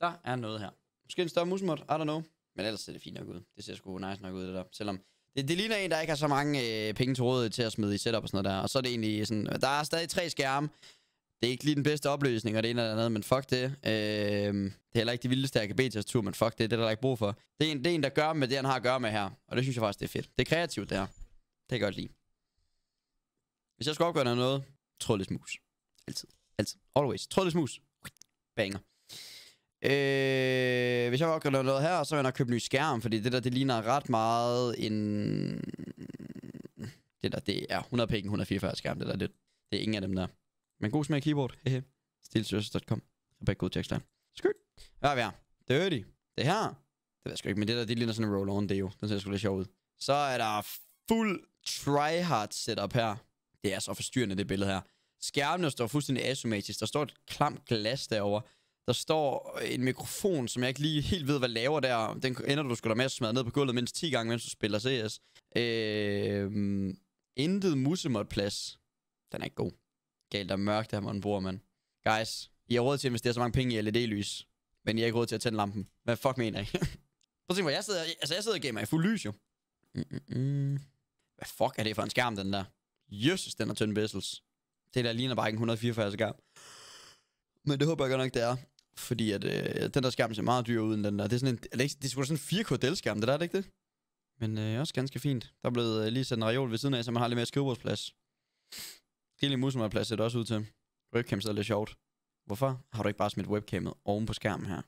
Der er noget her. Måske en større musmot, I don't know. Men ellers ser det fint nok ud. Det ser sgu nice nok ud, det der. Selvom det, det ligner en, der ikke har så mange øh, penge til rådighed til at smide i setup og sådan noget der. Og så er det egentlig sådan, der er stadig tre skærme. Det er ikke lige den bedste opløsning, og det ene eller andet, men fuck det. Øh, det er heller ikke de vildeste RGB-tastatur, men fuck det, det er det, der ikke brug for. Det er, en, det er en, der gør med det, han har at gøre med her. Og det synes jeg faktisk, det er fedt. Det er kreativt, det her. Det kan jeg godt lide. Hvis jeg skal opgøre noget, trådløs mus. Altid. Altid. Always. Trådløs mus. Banger. Øh, hvis jeg var opgraderet noget her, så vil jeg nok købe ny skærm, fordi det der, det ligner ret meget en... Det der, det er 100 penge, 144 skærm, det der, det, det er ingen af dem der. Men god smag keyboard, hehe. Stilsøs.com. Rebecca god der. Skyld. Hvad er vi her? Dirty. Det her. Det ved jeg sgu ikke, men det der, det ligner sådan en roll-on, det er jo. Den ser sgu lidt sjov ud. Så er der fuld tryhard setup her. Det er så forstyrrende, det billede her. Skærmene står fuldstændig asymmetrisk. Der står et klamt glas derovre. Der står en mikrofon, som jeg ikke lige helt ved, hvad laver der. Den ender du skulle da med at smadre ned på gulvet mindst 10 gange, mens du spiller CS. Øh, intet musemåtplads. Den er ikke god. Galt og mørkt, der man bruger, mand. Guys, I har råd til at investere så mange penge i LED-lys, men I har ikke råd til at tænde lampen. Hvad fuck mener I? Prøv at se, hvor jeg sidder, altså jeg sidder og gamer i fuld lys, jo. Mm-mm. Hvad fuck er det for en skærm, den der? Jesus, den er tynd bezels. Det der ligner bare ikke en 144 skærm. Men det håber jeg godt nok, det er. Fordi at, øh, den der skærm ser meget dyr ud, end den der. Det er, sådan en, er det, ikke, det er sgu da sådan en 4 k dell skærm det der, er det ikke det? Men øh, også ganske fint. Der er blevet øh, lige sat en reol ved siden af, så man har lidt mere skrivebordsplads. Rigelig musemarplads ser det også ud til. Webcam sidder lidt sjovt. Hvorfor har du ikke bare smidt webcamet oven på skærmen her?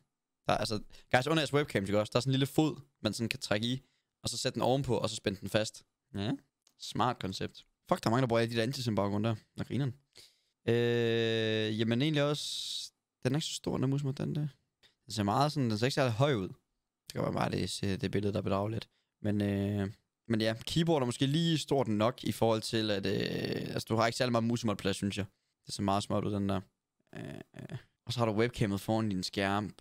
Der er, altså, guys, under jeres webcam, ikke også? Der er sådan en lille fod, man sådan kan trække i, og så sætte den ovenpå, og så spænde den fast. Ja, smart koncept. Fuck, der er mange, der bruger de der antisim baggrund der. Når grineren. Øh, jamen egentlig også... Den er ikke så stor, den musmor, den der. Den ser meget sådan... Den ser ikke særlig høj ud. Det kan være bare det, det billede, der bedrager lidt. Men, øh, men ja, keyboard er måske lige stort nok i forhold til, at øh, altså, du har ikke særlig meget musemålplads, synes jeg. Det ser meget småt ud, den der. Øh, øh. Og så har du webcamet foran din skærm.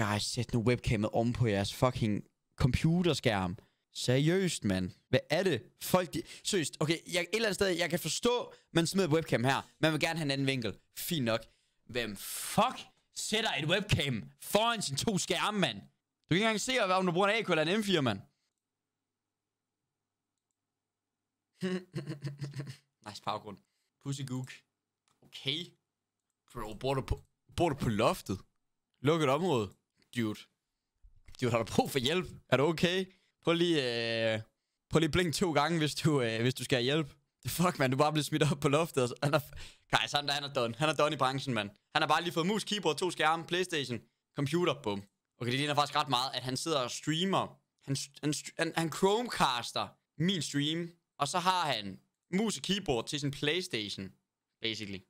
Guys, sæt nu webcamet om på jeres fucking computerskærm. Seriøst, mand. Hvad er det? Folk, de... Seriøst, okay, jeg, et eller andet sted, jeg kan forstå, man smider webcam her. Man vil gerne have en anden vinkel. Fint nok. Hvem fuck sætter et webcam foran sin to skærme, mand? Du kan ikke engang se, om du bruger en AK eller en M4, mand. nice baggrund. Pussy gook. Okay. Bro, bor du på, bor du på loftet? Lukket område? Dude. Dude, har du brug for hjælp? Er du okay? Prøv lige, øh, prøv lige blink to gange, hvis du, øh, hvis du skal hjælpe. Fuck, man, du er bare blevet smidt op på loftet. Og altså. han er, Kajs, han, han er done. Han er done i branchen, mand. Han har bare lige fået mus, keyboard, to skærme, Playstation, computer, bum. Okay, det ligner faktisk ret meget, at han sidder og streamer. Han, han, han, han Chromecaster min stream, og så har han mus og keyboard til sin Playstation, basically.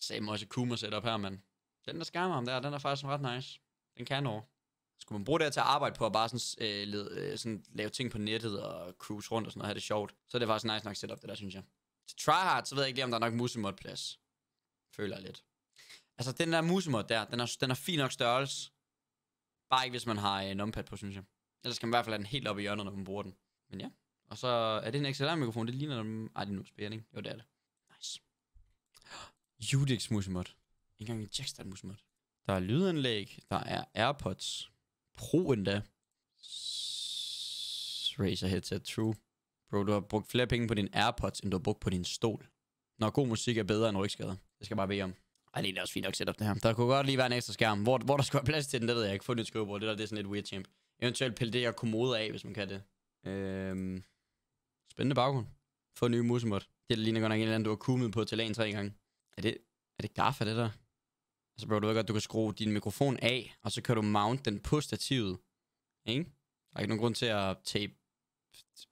Same også Kuma setup her, mand. Den der skærmer ham der, den er faktisk ret nice. Den kan over. Skulle man bruge det til at arbejde på at bare sådan, øh, led, øh, sådan, lave ting på nettet og cruise rundt og sådan noget, have det sjovt, så er det faktisk nice nok setup, det der, synes jeg. Til tryhard, så ved jeg ikke lige, om der er nok musimod plads Føler jeg lidt. Altså, den der musimod der, den er, den er fin nok størrelse. Bare ikke, hvis man har en øh, numpad på, synes jeg. Ellers kan man i hvert fald have den helt op i hjørnet, når man bruger den. Men ja. Og så er det en XLR-mikrofon. Det ligner dem. Ej, det er nu USB, ikke? Jo, det er det. Nice. Udix musimod. Ikke engang en Jackstart musimod. Der er lydanlæg. Der er AirPods. Pro endda. Razer headset, true. Bro, du har brugt flere penge på din AirPods, end du har brugt på din stol. Når god musik er bedre end rygskader. Det skal jeg bare bede om. Ej, det er også fint nok setup det her. Der kunne godt lige være en ekstra skærm. Hvor, hvor der skulle være plads til den, det ved jeg ikke. Få nyt skrivebord, det der det er sådan lidt weird champ. Eventuelt pille det her kommode af, hvis man kan det. Øhm, spændende baggrund. Få ny musemod. Det ligner godt nok en eller anden, du har kummet på til lagen tre gange. Er det, er det gaffa, det der? så altså, bro, du ved godt, du kan skrue din mikrofon af, og så kan du mount den på stativet. Ikke? Der er ikke nogen grund til at tape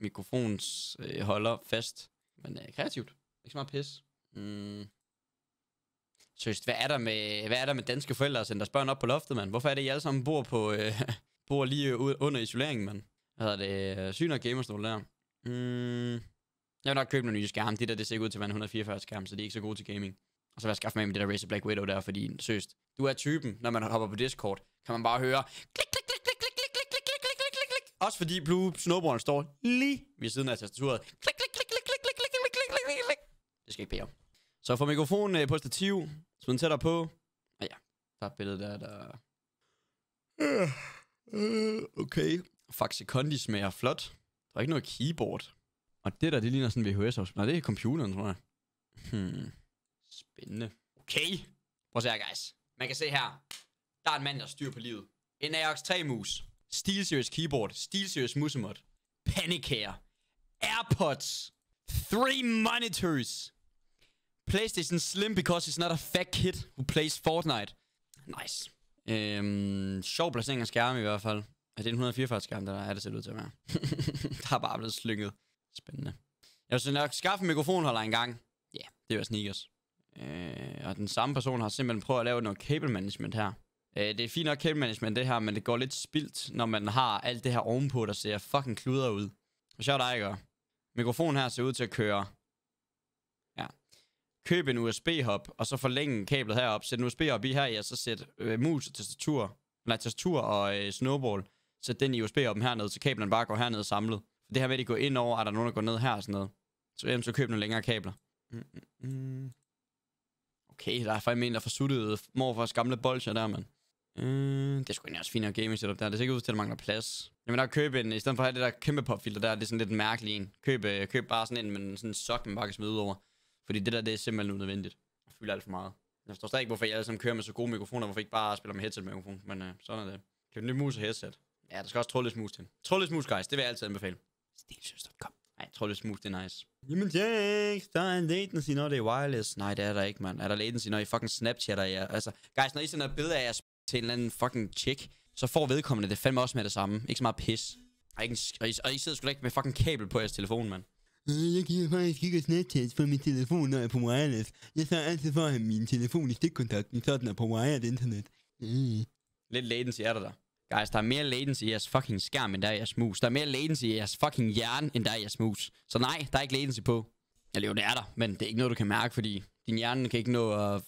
mikrofons øh, holder fast. Men øh, kreativt. Ikke så meget pis. Mm. Seriøst, hvad er der med, hvad er der med danske forældre at sende deres børn op på loftet, mand? Hvorfor er det, I alle sammen bor, på, øh, bor lige under isoleringen, mand? Hvad hedder det? Øh, Syn og gamerstol der. Mm. Jeg vil nok købe nogle nye skærme. De der, det ser ikke ud til at være en 144 skærm, så de er ikke så gode til gaming. Og så vil jeg skaffe mig med det der Razer Black Widow der, fordi søst, du er typen, når man hopper på Discord, kan man bare høre klik, klik, klik, klik, klik, klik, klik, klik, klik, klik, klik, klik. Også fordi Blue Snowballen står lige ved siden af tastaturet. Klik, klik, klik, klik, klik, klik, klik, klik, klik, klik, klik. Det skal ikke bede om. Så få mikrofonen på stativ, så den tættere på. Og ja, der er billedet der, der... Okay. Fuck, sekundi smager flot. Der er ikke noget keyboard. Og det der, det ligner sådan en VHS-afspiller. Nej, det er computeren, tror jeg. Hmm. Spændende. Okay. Prøv at se her, guys. Man kan se her. Der er en mand, der styr på livet. En AOX 3-mus. SteelSeries keyboard. SteelSeries musemod. Panic Air. AirPods. Three monitors. PlayStation Slim because it's not a fat kid who plays Fortnite. Nice. Øhm, sjov placering af skærme i hvert fald. Er det en 144 skærm, der er det set ud til at være? der er bare blevet slynget. Spændende. Jeg vil nok skaffe en mikrofonholder en gang. Ja, yeah, det var sneakers. Øh, og den samme person har simpelthen prøvet at lave noget cable management her. Øh, det er fint nok cable management det her, men det går lidt spildt, når man har alt det her ovenpå, der ser fucking kluder ud. Og sjovt dig, ikke? Mikrofonen her ser ud til at køre. Ja. Køb en USB-hop, og så forlænge kablet herop. Sæt en USB-hop i her, ja, så sæt øh, mus og tastatur, nej, tastatur og øh, snowball. Sæt den i USB-hoppen hernede, så kablen bare går hernede samlet. For det her med, at de går ind over, er der nogen, der går ned her og sådan noget. Så så køb nogle længere kabler. Mm -mm. mm. Okay, der er faktisk en, der forsuttede øh, morfars gamle bolcher der, mand. Mm, det er sgu egentlig også fint at gaming setup der. Det ser ikke ud til, at der mangler plads. Jeg mener, købe en, i stedet for at have det der kæmpe popfilter der, det er sådan lidt mærkeligt en. Køb, øh, køb bare sådan en, men sådan en sok, man bare kan smide ud over. Fordi det der, det er simpelthen unødvendigt. Jeg fylder alt for meget. Jeg forstår stadig ikke, hvorfor I alle sammen kører med så gode mikrofoner, hvorfor I ikke bare spiller med headset-mikrofon. Men øh, sådan er det. Køb en ny mus og headset. Ja, der skal også trådløs mus til. Trådløs mus, guys. Det vil jeg altid anbefale. Stilsøs.com jeg tror, det er smooth, det er nice. Jamen Jake, der er en latency, når det er wireless. Nej, det er der ikke, mand. Er der latency, når I fucking snapchatter jer? Altså, guys, når I sender et billede af jer til en eller anden fucking chick, så får vedkommende det fandme også med det samme. Ikke så meget pis. Og, ikke, og, I, og I sidder sgu da ikke med fucking kabel på jeres telefon, mand. Øh, jeg giver faktisk ikke snapchats på min telefon, når jeg er på wireless. Jeg sørger altid for at have min telefon i stikkontakten, så den er på wired internet. Mm. Lidt latency er der der. Guys, der er mere latency i jeres fucking skærm, end der er i jeres mus. Der er mere latency i jeres fucking hjerne, end der er i jeres mus. Så nej, der er ikke latency på. Eller jo, det er der, men det er ikke noget, du kan mærke, fordi din hjerne kan ikke nå at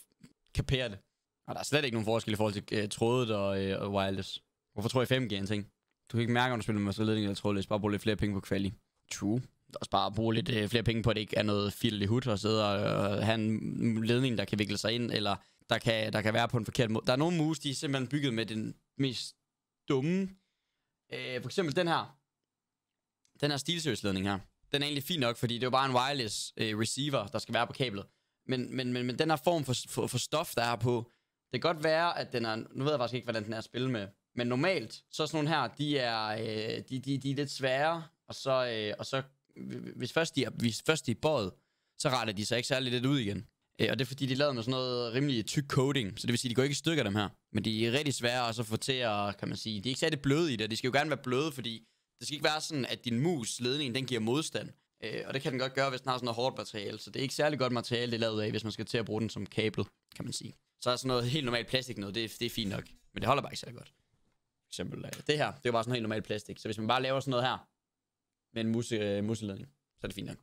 kapere det. Og der er slet ikke nogen forskel i forhold til uh, trådet og, uh, og wireless. Hvorfor tror jeg 5G er en ting? Du kan ikke mærke, om du spiller med ledning eller trådløs. Bare bruge lidt flere penge på kvali. True. Også bare bruge lidt uh, flere penge på, at det ikke er noget fild i hud og sidde og uh, have en ledning, der kan vikle sig ind, eller der kan, der kan være på en forkert måde. Der er nogle mus, de er simpelthen bygget med den mest dumme. Øh, for eksempel den her. Den her stilsøgsledning her. Den er egentlig fin nok, fordi det er jo bare en wireless øh, receiver, der skal være på kablet. Men, men, men, men den her form for, for, for stof, der er på, det kan godt være, at den er... Nu ved jeg faktisk ikke, hvordan den er at spille med. Men normalt, så er sådan nogle her, de er, øh, de, de, de er lidt svære, og så, øh, og så hvis først de er, hvis først de er båret, så retter de sig ikke særlig lidt ud igen. Øh, og det er fordi, de lavede med sådan noget rimelig tyk coating, så det vil sige, de går ikke i stykker dem her. Men de er rigtig svære at få til at, kan man sige, de er ikke særlig bløde i det, de skal jo gerne være bløde, fordi det skal ikke være sådan, at din mus, ledning, den giver modstand. Øh, og det kan den godt gøre, hvis den har sådan noget hårdt materiale, så det er ikke særlig godt materiale, det er lavet af, hvis man skal til at bruge den som kabel, kan man sige. Så er sådan noget helt normalt plastik noget, det, det er fint nok, men det holder bare ikke særlig godt. For eksempel øh, det her, det er bare sådan helt normalt plastik, så hvis man bare laver sådan noget her, med en muse, øh, musledning, så er det fint nok.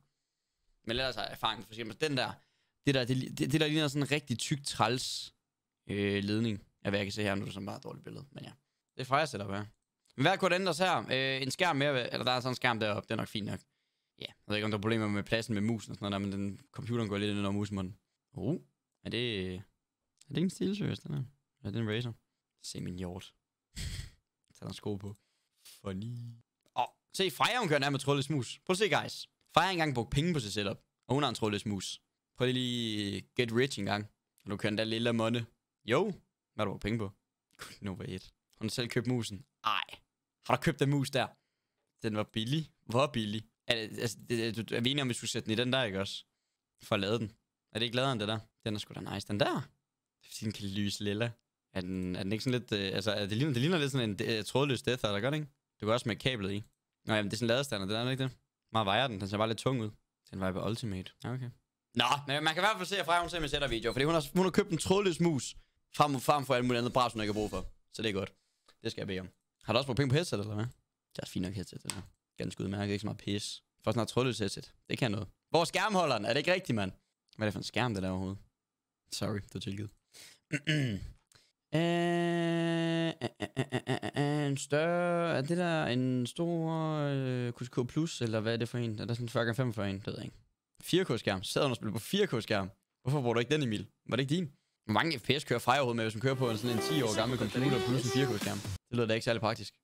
Men ellers har jeg erfaring, for eksempel den der, det der, det, det, det der ligner sådan en rigtig tyk træls øh, ledning, af hvad jeg kan se her. Nu er det sådan bare et dårligt billede, men ja. Det er Freja setup her. Men hvad kunne ændres her? Øh, en skærm mere, eller der er sådan en skærm deroppe, det er nok fint nok. Ja, yeah. jeg ved ikke, om der er problemer med pladsen med musen og sådan noget, men den, computeren går lidt ind under musen på den. Oh, uh, er det... Er det en stilsøgers, den her? Er det en Razer? Se min hjort. Tag der sko på. Funny. Åh, oh, se, Freja hun kører nærmest trådløs mus. Prøv at se, guys. Freja har engang brugt penge på sit setup, og hun har en trådløs mus. Prøv lige Get Rich en gang. Du den der lille måne. Jo, hvad har du penge på? Nova 1. Har du selv købt musen? Ej. Har du købt den mus der? Den var billig. Hvor billig? Er, altså, det, er, er vi enige om, vi skulle sætte den i den der, ikke også? For at lade den. Er det ikke end det der? Den er sgu da nice. Den der? Det er, fordi den kan lyse lilla. Er den, er den ikke sådan lidt... Øh, altså, er det, ligner, det ligner lidt sådan en øh, trådløs death, eller gør det ikke? Du kan også med kablet i. Nå, jamen, det er sådan en ladestander, det der, er ikke det? Meget vejer den, den ser bare lidt tung ud. Den vejer på Ultimate. Ja, okay. Nå, men man kan i hvert fald se, at Freja, hun simpelthen sætter video, fordi hun har, hun har købt en trådløs mus frem, frem for alt muligt andet bras, hun ikke har brug for. Så det er godt. Det skal jeg bede om. Har du også brugt penge på headset, eller hvad? Det er også fint nok headset, det der. Ganske udmærket, ikke så meget pis. For noget trådløs headset. Det kan noget. Hvor er skærmholderen? Er det ikke rigtigt, mand? Hvad er det for en skærm, det der overhovedet? Sorry, du er tilgivet. Øh, øh, øh, en større... Er det der en stor øh, QCK Plus, eller hvad er det for en? Er der sådan en 40x45 en? Det ved jeg ikke. 4K-skærm. Sad og spillede på 4K-skærm. Hvorfor bruger du ikke den, Emil? Var det ikke din? Hvor mange FPS kører overhovedet med, hvis man kører på en sådan en 10 år gammel computer plus en 4K-skærm? Det lyder da ikke særlig praktisk.